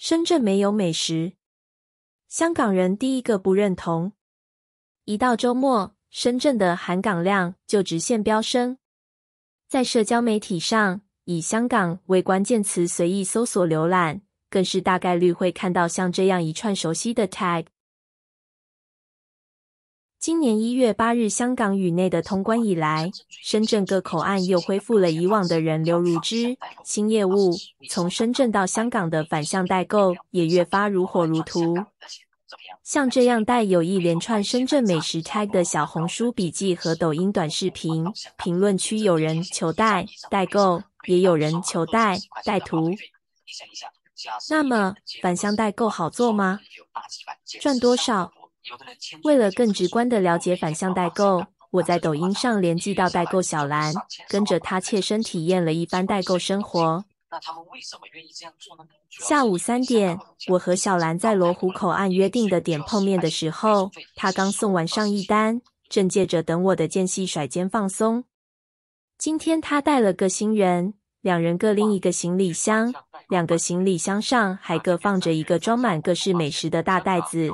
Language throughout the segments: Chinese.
深圳没有美食，香港人第一个不认同。一到周末，深圳的含港量就直线飙升。在社交媒体上，以香港为关键词随意搜索浏览，更是大概率会看到像这样一串熟悉的 tag。今年一月八日，香港与内地通关以来，深圳各口岸又恢复了以往的人流如织。新业务从深圳到香港的反向代购也越发如火如荼。像这样带有一连串深圳美食 tag 的小红书笔记和抖音短视频，评论区有人求带代购，也有人求带带图。那么反向代购好做吗？赚多少？为了更直观的了解反向代购，我在抖音上联系到代购小兰，跟着她切身体验了一番代购生活。下午三点，我和小兰在罗湖口岸约定的点碰面的时候，她刚送完上一单，正借着等我的间隙甩肩放松。今天她带了个新人，两人各拎一个行李箱，两个行李箱上还各放着一个装满各式美食的大袋子。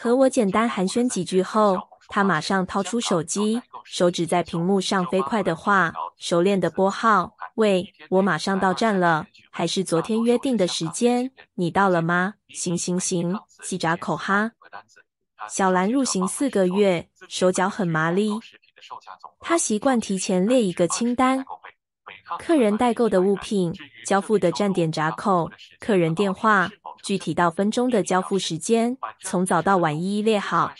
和我简单寒暄几句后，他马上掏出手机，手指在屏幕上飞快地画，熟练地拨号：“喂，我马上到站了，还是昨天约定的时间，你到了吗？行行行，细闸口哈。”小兰入行四个月，手脚很麻利，他习惯提前列一个清单：客人代购的物品、交付的站点闸口、客人电话。具体到分钟的交付时间，从早到晚一一列好。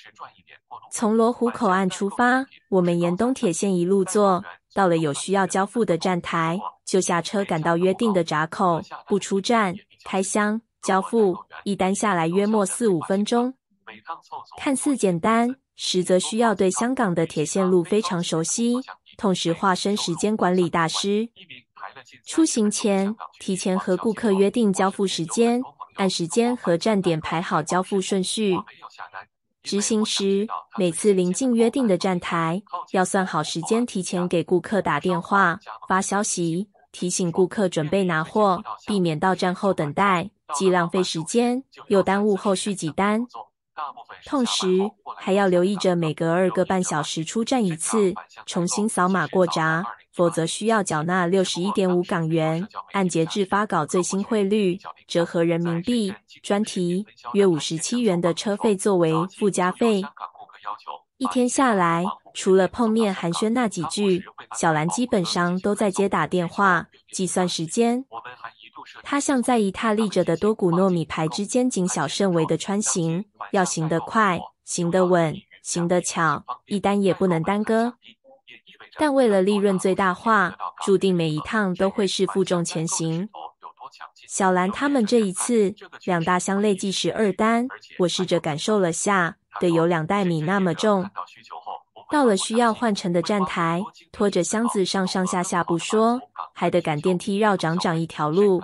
从罗湖口岸出发，我们沿东铁线一路坐，到了有需要交付的站台，就下车赶到约定的闸口，不出站，开箱交付。一单下来约莫四五分钟，看似简单，实则需要对香港的铁线路非常熟悉，同时化身时间管理大师。出行前，提前和顾客约定交付时间。按时间和站点排好交付顺序，执行时每次临近约定的站台，要算好时间，提前给顾客打电话、发消息，提醒顾客准备拿货，避免到站后等待，既浪费时间又耽误后续几单。同时，还要留意着每隔二个半小时出站一次，重新扫码过闸。否则需要缴纳六十一点五港元，按截至发稿最新汇率折合人民币，专题约五十七元的车费作为附加费。一天下来，除了碰面寒暄那几句，小兰基本上都在接打电话、计算时间。她像在一踏立着的多股糯米牌之间谨小慎微的穿行，要行得快、行得稳、行得巧，一单也不能耽搁。但为了利润最大化，注定每一趟都会是负重前行。小兰他们这一次两大箱累计十二单，我试着感受了下，得有两袋米那么重。到了需要换乘的站台，拖着箱子上上下下不说，还得赶电梯绕长长一条路。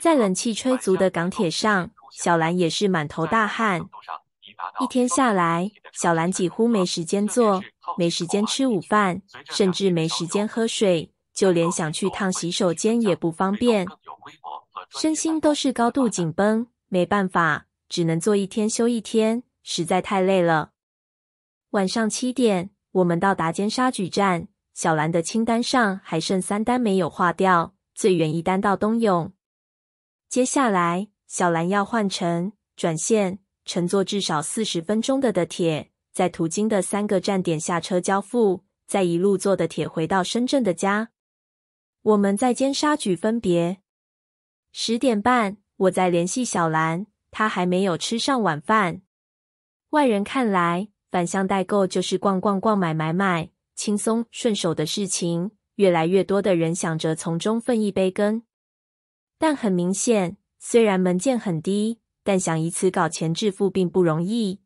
在冷气吹足的港铁上，小兰也是满头大汗。一天下来，小兰几乎没时间做，没时间吃午饭，甚至没时间喝水，就连想去趟洗手间也不方便。身心都是高度紧绷，没办法，只能坐一天休一天，实在太累了。晚上七点，我们到达尖沙咀站，小兰的清单上还剩三单没有划掉，最远一单到东涌。接下来，小兰要换乘转线。乘坐至少四十分钟的的铁，在途经的三个站点下车交付，再一路坐的铁回到深圳的家。我们在尖沙咀分别。十点半，我在联系小兰，她还没有吃上晚饭。外人看来，反向代购就是逛逛逛、买买买，轻松顺手的事情。越来越多的人想着从中分一杯羹，但很明显，虽然门见很低。但想以此搞钱致富并不容易。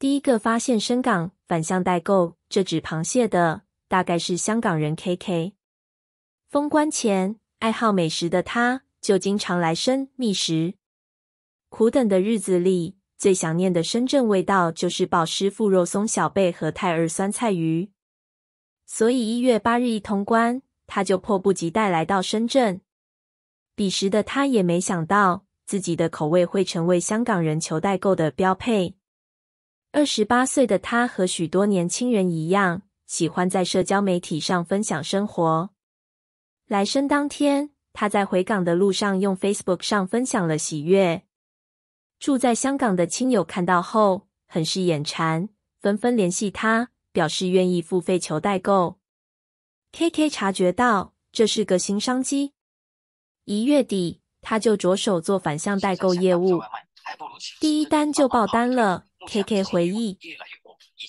第一个发现深港反向代购这只螃蟹的，大概是香港人 K K。封关前，爱好美食的他，就经常来深觅食。苦等的日子里，最想念的深圳味道就是鲍师傅肉松小贝和泰尔酸菜鱼。所以一月八日一通关，他就迫不及待来到深圳。彼时的他也没想到。自己的口味会成为香港人求代购的标配。二十八岁的他和许多年轻人一样，喜欢在社交媒体上分享生活。来生当天，他在回港的路上用 Facebook 上分享了喜悦。住在香港的亲友看到后，很是眼馋，纷纷联系他，表示愿意付费求代购。KK 察觉到这是个新商机，一月底。他就着手做反向代购业务，第一单就爆单了。K K 回忆，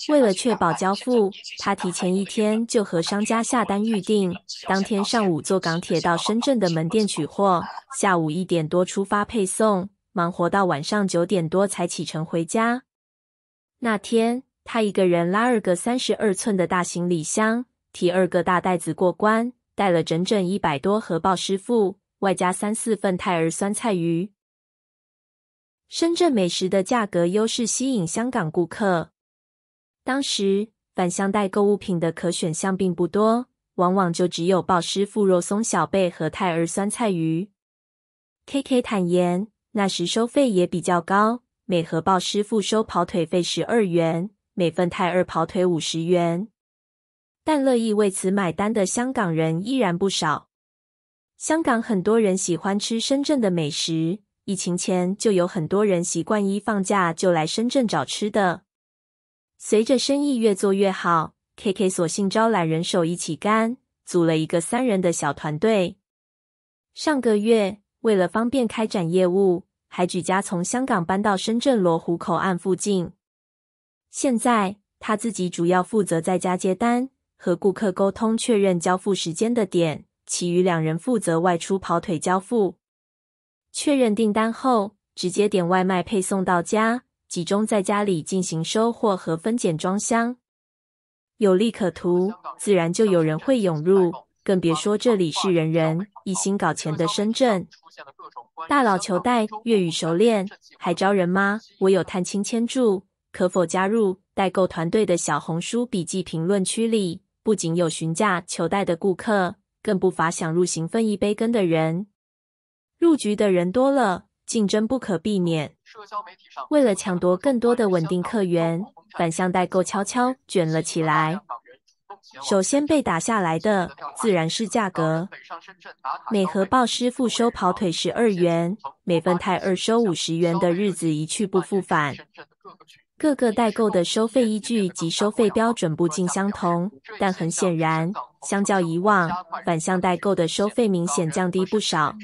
为了确保交付，他提前一天就和商家下单预定，当天上午坐港铁到深圳的门店取货，下午一点多出发配送，忙活到晚上九点多才启程回家。那天他一个人拉二个三十二寸的大行李箱，提二个大袋子过关，带了整整一百多盒鲍师傅。外加三四份泰尔酸菜鱼，深圳美食的价格优势吸引香港顾客。当时返乡代购物品的可选项并不多，往往就只有鲍师傅肉松小贝和泰尔酸菜鱼。K K 坦言，那时收费也比较高，每盒鲍师傅收跑腿费十二元，每份泰尔跑腿五十元，但乐意为此买单的香港人依然不少。香港很多人喜欢吃深圳的美食。疫情前就有很多人习惯一放假就来深圳找吃的。随着生意越做越好，KK 索性招揽人手一起干，组了一个三人的小团队。上个月，为了方便开展业务，还举家从香港搬到深圳罗湖口岸附近。现在他自己主要负责在家接单，和顾客沟通确认交付时间的点。其余两人负责外出跑腿交付，确认订单后直接点外卖配送到家，集中在家里进行收货和分拣装箱。有利可图，自然就有人会涌入，更别说这里是人人一心搞钱的深圳。大佬求带，粤语熟练，还招人吗？我有探亲签注，可否加入代购团队？的小红书笔记评论区里不仅有询价求带的顾客。更不乏想入行分一杯羹的人。入局的人多了，竞争不可避免。为了抢夺更多的稳定客源，反向代购悄悄卷了起来。首先被打下来的，自然是价格。每盒报师傅收跑腿十二元，每份泰二收五十元的日子一去不复返。各个代购的收费依据及收费标准不尽相同，但很显然，相较以往，反向代购的收费明显降低不少。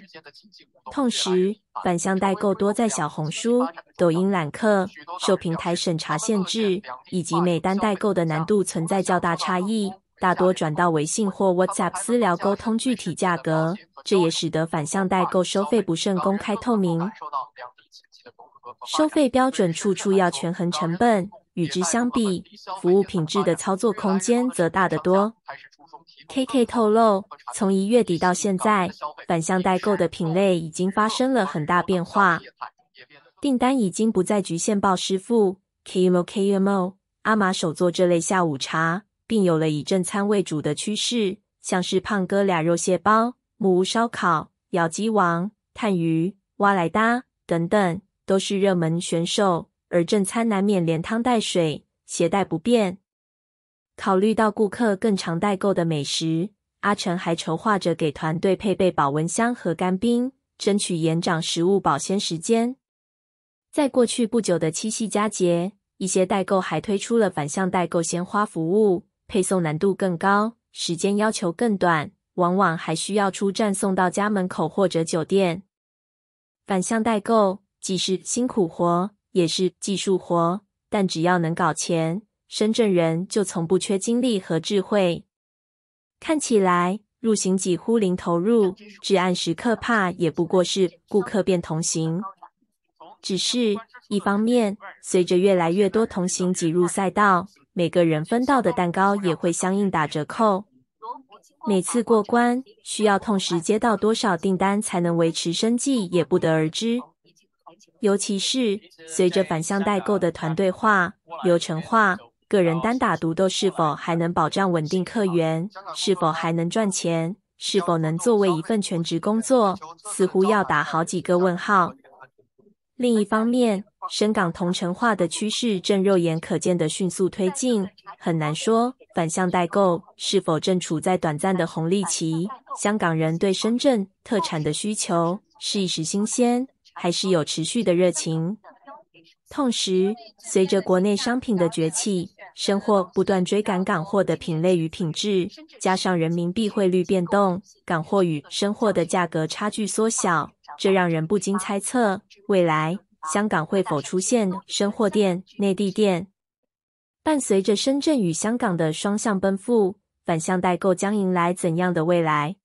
同时，反向代购多在小红书、抖音揽客，受平台审查限制，以及每单代购的难度存在较大差异，大多转到微信或 WhatsApp 私聊沟通具体价格，这也使得反向代购收费不甚公开透明。收费标准处处要权衡成本，与之相比，服务品质的操作空间则大得多。KK 透露，从一月底到现在，反向代购的品类已经发生了很大变化，订单已经不再局限报师傅 KMO KMO 阿玛手作这类下午茶，并有了以正餐为主的趋势，像是胖哥俩肉蟹包、木屋烧烤、咬鸡王、炭鱼、蛙来搭等等。都是热门选手，而正餐难免连汤带水，携带不便。考虑到顾客更常代购的美食，阿成还筹划着给团队配备保温箱和干冰，争取延长食物保鲜时间。在过去不久的七夕佳节，一些代购还推出了反向代购鲜花服务，配送难度更高，时间要求更短，往往还需要出站送到家门口或者酒店。反向代购。既是辛苦活，也是技术活，但只要能搞钱，深圳人就从不缺精力和智慧。看起来入行几乎零投入，至暗时刻怕也不过是顾客变同行。只是，一方面，随着越来越多同行挤入赛道，每个人分到的蛋糕也会相应打折扣。每次过关需要同时接到多少订单才能维持生计，也不得而知。尤其是随着反向代购的团队化、流程化，个人单打独斗是否还能保障稳定客源？是否还能赚钱？是否能作为一份全职工作？似乎要打好几个问号。另一方面，深港同城化的趋势正肉眼可见的迅速推进，很难说反向代购是否正处在短暂的红利期。香港人对深圳特产的需求是一时新鲜。还是有持续的热情。同时，随着国内商品的崛起，生货不断追赶港货的品类与品质，加上人民币汇率变动，港货与生货的价格差距缩小，这让人不禁猜测，未来香港会否出现生货店、内地店？伴随着深圳与香港的双向奔赴，反向代购将迎来怎样的未来？